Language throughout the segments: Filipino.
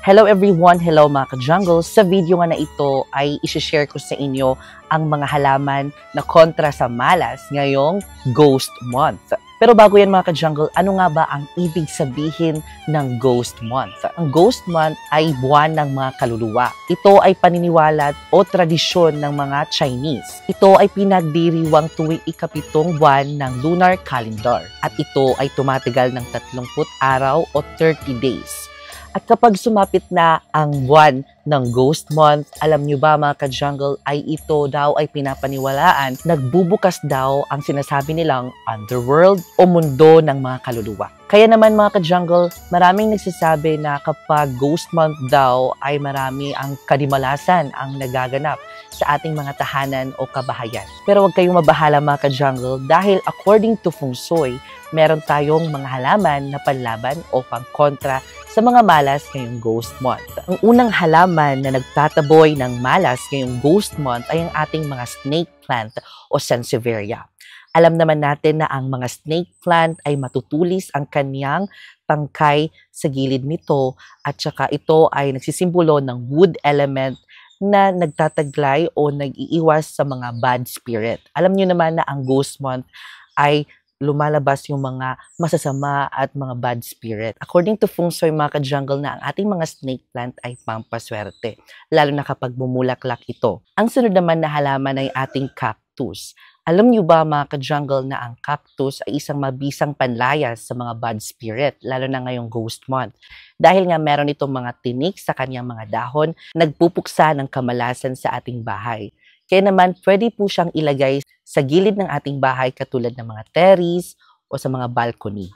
Hello everyone! Hello mga ka-jungle! Sa video nga na ito ay isishare ko sa inyo ang mga halaman na kontra sa malas ngayong Ghost Month. Pero bago yan mga ka-jungle, ano nga ba ang ibig sabihin ng Ghost Month? Ang Ghost Month ay buwan ng mga kaluluwa. Ito ay paniniwalat o tradisyon ng mga Chinese. Ito ay pinagdiriwang tuwing ikapitong buwan ng lunar calendar. At ito ay tumatagal ng 30 araw o 30 days at kapag sumapit na ang buwan ng Ghost Month, alam nyo ba mga ka-jungle ay ito daw ay pinapaniwalaan, nagbubukas daw ang sinasabi nilang underworld o mundo ng mga kaluluwa. Kaya naman mga ka-jungle, maraming nagsasabi na kapag ghost month daw ay marami ang kadimalasan ang nagaganap sa ating mga tahanan o kabahayan. Pero huwag kayong mabahala mga ka-jungle dahil according to Feng Shui, meron tayong mga halaman na panlaban o pangkontra sa mga malas ngayong Ghost Month. Ang unang halaman na nagtataboy ng malas ngayong Ghost Month ay ang ating mga snake plant o Sansevieria. Alam naman natin na ang mga snake plant ay matutulis ang kanyang tangkay sa gilid nito at saka ito ay nagsisimbolo ng wood element na nagtataglay o nag-iiwas sa mga bad spirit. Alam niyo naman na ang Ghost Month ay lumalabas yung mga masasama at mga bad spirit. According to Feng Shui, mga jungle na ang ating mga snake plant ay pampaswerte, lalo na kapag bumulaklak ito. Ang sunod naman na halaman ay ating cactus cactus. Alam niyo ba mga ka-jungle na ang cactus ay isang mabisang panlayas sa mga bad spirit, lalo na ngayong ghost month. Dahil nga meron itong mga tinik sa kanyang mga dahon, nagpupuksa ng kamalasan sa ating bahay. Kaya naman, pwede po siyang ilagay sa gilid ng ating bahay katulad ng mga terrace o sa mga balcony.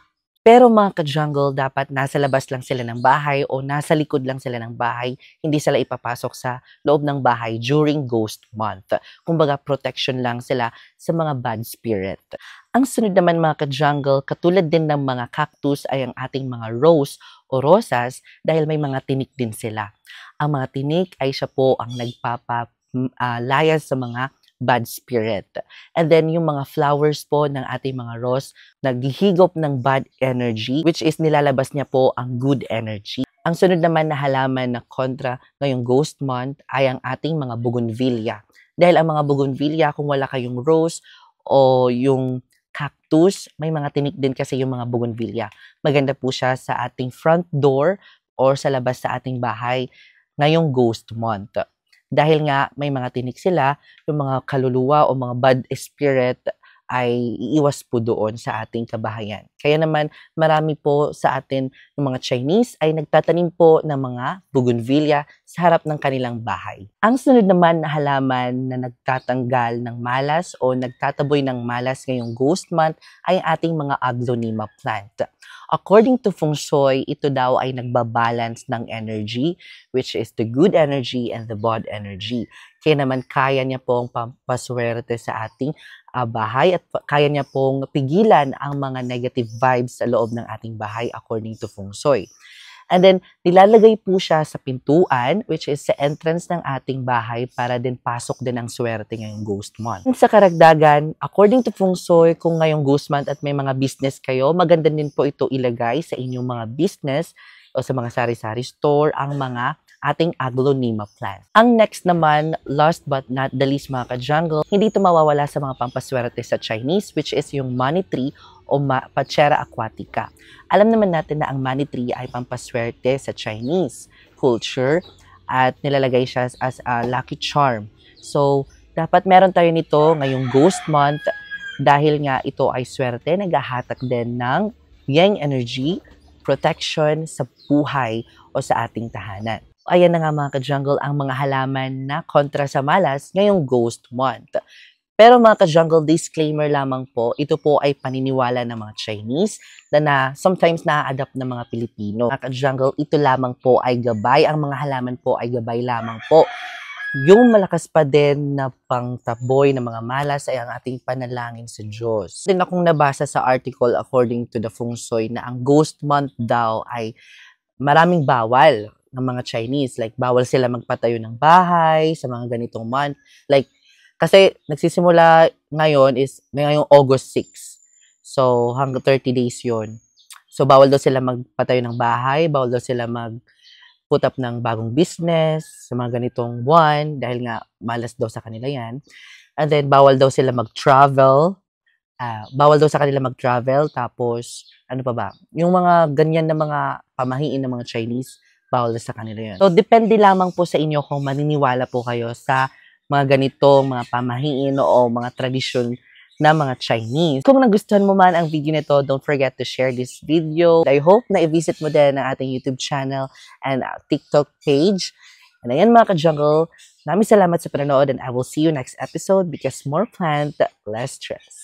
Pero mga ka-jungle, dapat nasa labas lang sila ng bahay o nasa likod lang sila ng bahay. Hindi sila ipapasok sa loob ng bahay during ghost month. Kumbaga, protection lang sila sa mga bad spirit. Ang sunod naman mga ka-jungle, katulad din ng mga cactus ay ang ating mga rose o rosas dahil may mga tinik din sila. Ang mga tinik ay siya po ang nagpapalayas mm, ah, uh, sa mga bad spirit. And then yung mga flowers po ng ating mga rose, naghihigop ng bad energy, which is nilalabas niya po ang good energy. Ang sunod naman na halaman na kontra ngayong ghost month ay ang ating mga bougainvillea. Dahil ang mga bougainvillea, kung wala kayong rose o yung cactus, may mga tinik din kasi yung mga bougainvillea. Maganda po siya sa ating front door or sa labas sa ating bahay ngayong ghost month dahil nga may mga tinik sila, yung mga kaluluwa o mga bad spirit ay iiwas po doon sa ating kabahayan. Kaya naman marami po sa atin ng mga Chinese ay nagtatanim po ng mga bougainvillea sa harap ng kanilang bahay. Ang sunod naman na halaman na nagtatanggal ng malas o nagtataboy ng malas ngayong ghost month ay ating mga aglonema plant. According to feng shui, ito daw ay nagbabalance ng energy which is the good energy and the bad energy. Kaya naman kaya niya pong pampaswerte sa ating uh, bahay at kaya niya pong pigilan ang mga negative vibes sa loob ng ating bahay according to Feng Shui. And then, nilalagay po siya sa pintuan, which is sa entrance ng ating bahay para din pasok din ang swerte ngayong ghost month. Sa karagdagan, according to Feng Shui, kung ngayong ghost month at may mga business kayo, maganda din po ito ilagay sa inyong mga business o sa mga sari-sari store ang mga ating aglonema plant. Ang next naman, last but not the least mga ka-jungle, hindi ito mawawala sa mga pampaswerte sa Chinese which is yung money tree o Pachera aquatica. Alam naman natin na ang money tree ay pampaswerte sa Chinese culture at nilalagay siya as a lucky charm. So, dapat meron tayo nito ngayong Ghost Month dahil nga ito ay swerte, naghahatak din ng yang energy, protection sa buhay o sa ating tahanan. Ayan na nga mga ka-jungle ang mga halaman na kontra sa malas ngayong Ghost Month. Pero mga ka-jungle, disclaimer lamang po, ito po ay paniniwala ng mga Chinese na, na sometimes na-adapt ng mga Pilipino. Mga ka-jungle, ito lamang po ay gabay. Ang mga halaman po ay gabay lamang po. Yung malakas pa din na pangtaboy ng mga malas ay ang ating panalangin sa Diyos. Din akong nabasa sa article according to the Feng Shui na ang ghost month daw ay maraming bawal ng mga Chinese. Like, bawal sila magpatayo ng bahay sa mga ganitong month. Like, kasi nagsisimula ngayon is, ngayong August 6. So, hanggang 30 days yon So, bawal daw sila magpatayo ng bahay, bawal daw sila mag put up ng bagong business sa mga ganitong buwan dahil nga malas daw sa kanila yan. And then, bawal daw sila mag-travel. Uh, bawal daw sa kanila mag-travel. Tapos, ano pa ba? Yung mga ganyan na mga pamahiin ng mga Chinese, bawal sa kanila yun. So, depende lamang po sa inyo kung maniniwala po kayo sa mga ganito, mga pamahiin o mga tradisyon na mga Chinese. Kung nagustuhan mo man ang video nito, don't forget to share this video. I hope na i-visit mo din ang ating YouTube channel and uh, TikTok page. And ayan mga ka-jungle, maraming salamat sa panonood and I will see you next episode because more plant, less stress.